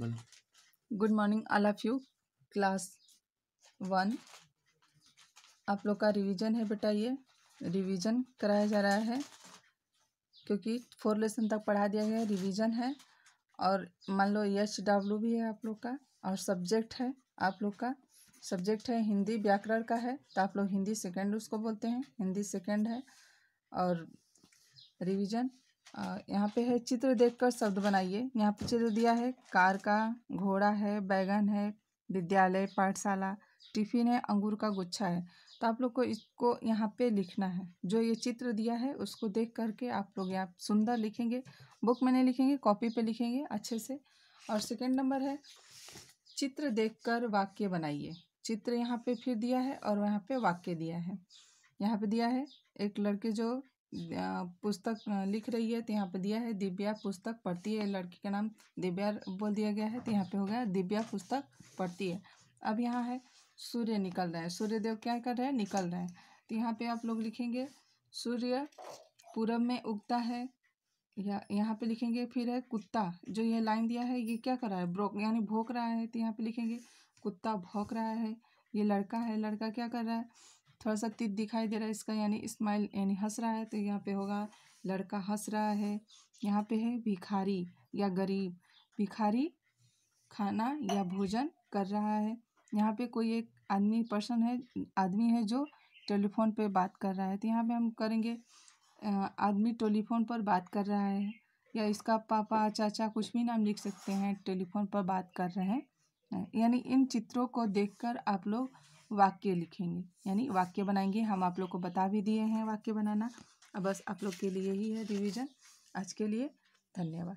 good morning all of you class one आप लोग का रिवीजन है बेटा ये रिवीजन कराया जा रहा है क्योंकि फोर लेसन तक पढ़ा दिया गया है रिवीजन है और मान लो एच डब्ल्यू भी है आप लोग का और सब्जेक्ट है आप लोग का सब्जेक्ट है हिंदी व्याकरण का है तो आप लोग हिंदी सेकेंड उसको बोलते हैं हिंदी सेकेंड है और रिवीजन यहाँ पे है चित्र देखकर शब्द बनाइए यहाँ पे चित्र दिया है कार का घोड़ा है बैगन है विद्यालय पाठशाला टिफिन है अंगूर का गुच्छा है तो आप लोग को इसको यहाँ पे लिखना है जो ये चित्र दिया है उसको देख करके आप लोग यहाँ सुंदर लिखेंगे बुक में नहीं लिखेंगे कॉपी पे लिखेंगे अच्छे से और सेकेंड नंबर है चित्र देखकर वाक्य बनाइए चित्र यहाँ पे फिर दिया है और यहाँ पे वाक्य दिया है यहाँ पे दिया है एक लड़के जो पुस्तक लिख रही है तो यहाँ पे दिया है दिव्या पुस्तक पढ़ती है लड़की का नाम दिव्या बोल दिया गया है तो यहाँ पे हो गया दिव्या पुस्तक पढ़ती है अब यहाँ है सूर्य निकल रहा है सूर्यदेव क्या कर रहे हैं निकल रहे हैं तो यहाँ पे आप लोग लिखेंगे सूर्य पूरब में उगता है या यहाँ पे लिखेंगे फिर है कुत्ता जो ये लाइन दिया है ये क्या कर रहा है ब्रोक यानी भोंक रहा है तो यहाँ पे लिखेंगे कुत्ता भोंक रहा है ये लड़का है लड़का क्या कर रहा है थोड़ा सा तीत दिखाई दे रहा है इसका यानी स्माइल यानी हंस रहा है तो यहाँ पे होगा लड़का हंस रहा है यहाँ पे है भिखारी या गरीब भिखारी खाना या भोजन कर रहा है यहाँ पे कोई एक आदमी पर्सन है आदमी है जो टेलीफोन पे बात कर रहा है तो यहाँ पे हम करेंगे आदमी टेलीफोन पर बात कर रहा है या इसका पापा चाचा कुछ भी नाम लिख सकते हैं टेलीफोन पर बात कर रहे हैं यानी इन चित्रों को देखकर आप लोग वाक्य लिखेंगे यानी वाक्य बनाएंगे हम आप लोग को बता भी दिए हैं वाक्य बनाना अब बस आप लोग के लिए ही है रिवीजन आज के लिए धन्यवाद